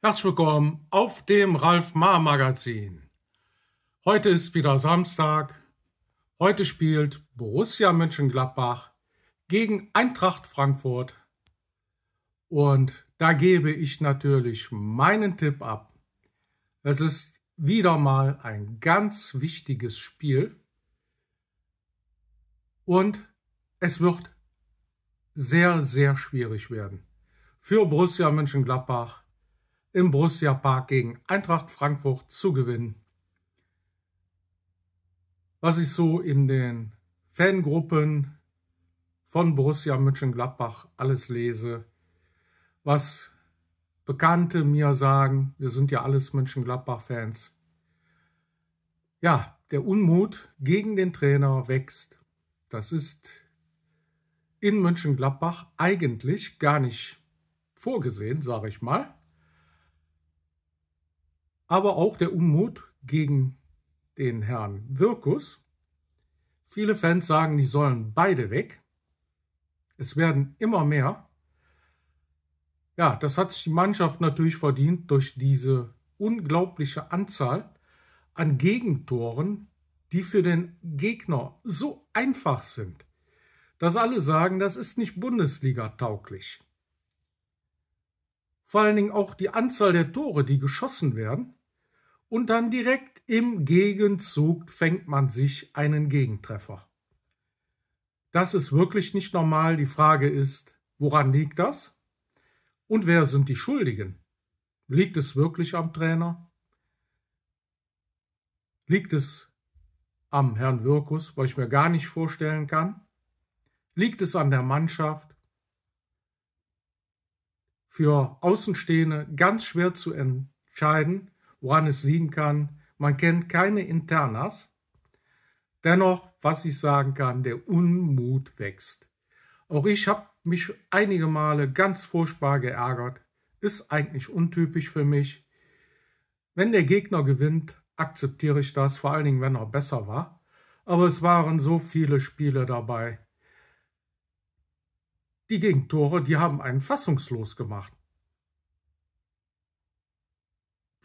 Herzlich willkommen auf dem Ralf Ma Magazin. Heute ist wieder Samstag. Heute spielt Borussia Mönchengladbach gegen Eintracht Frankfurt. Und da gebe ich natürlich meinen Tipp ab. Es ist wieder mal ein ganz wichtiges Spiel. Und es wird sehr, sehr schwierig werden. Für Borussia Mönchengladbach im Borussia Park gegen Eintracht Frankfurt zu gewinnen. Was ich so in den Fangruppen von Borussia Mönchengladbach alles lese, was Bekannte mir sagen, wir sind ja alles Mönchengladbach-Fans. Ja, der Unmut gegen den Trainer wächst. Das ist in Mönchengladbach eigentlich gar nicht vorgesehen, sage ich mal aber auch der Unmut gegen den Herrn Wirkus. Viele Fans sagen, die sollen beide weg. Es werden immer mehr. Ja, das hat sich die Mannschaft natürlich verdient durch diese unglaubliche Anzahl an Gegentoren, die für den Gegner so einfach sind, dass alle sagen, das ist nicht Bundesliga tauglich. Vor allen Dingen auch die Anzahl der Tore, die geschossen werden, und dann direkt im Gegenzug fängt man sich einen Gegentreffer. Das ist wirklich nicht normal. Die Frage ist, woran liegt das? Und wer sind die Schuldigen? Liegt es wirklich am Trainer? Liegt es am Herrn Wirkus, was ich mir gar nicht vorstellen kann? Liegt es an der Mannschaft? Für Außenstehende ganz schwer zu entscheiden, woran es liegen kann. Man kennt keine Internas. Dennoch, was ich sagen kann, der Unmut wächst. Auch ich habe mich einige Male ganz furchtbar geärgert. Ist eigentlich untypisch für mich. Wenn der Gegner gewinnt, akzeptiere ich das, vor allen Dingen, wenn er besser war. Aber es waren so viele Spiele dabei. Die Gegentore, die haben einen fassungslos gemacht.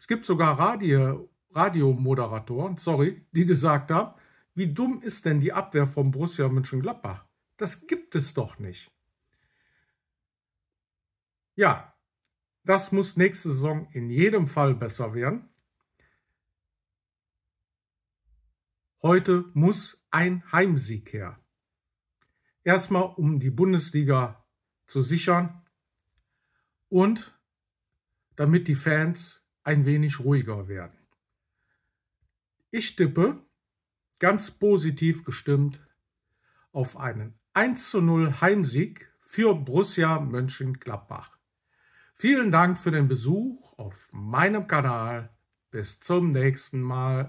Es gibt sogar Radio, Radiomoderatoren, sorry, die gesagt haben, wie dumm ist denn die Abwehr von Borussia Mönchengladbach? Das gibt es doch nicht. Ja, das muss nächste Saison in jedem Fall besser werden. Heute muss ein Heimsieg her. Erstmal, um die Bundesliga zu sichern und damit die Fans ein wenig ruhiger werden. Ich tippe, ganz positiv gestimmt, auf einen 1 zu 0 Heimsieg für Borussia Mönchengladbach. Vielen Dank für den Besuch auf meinem Kanal. Bis zum nächsten Mal.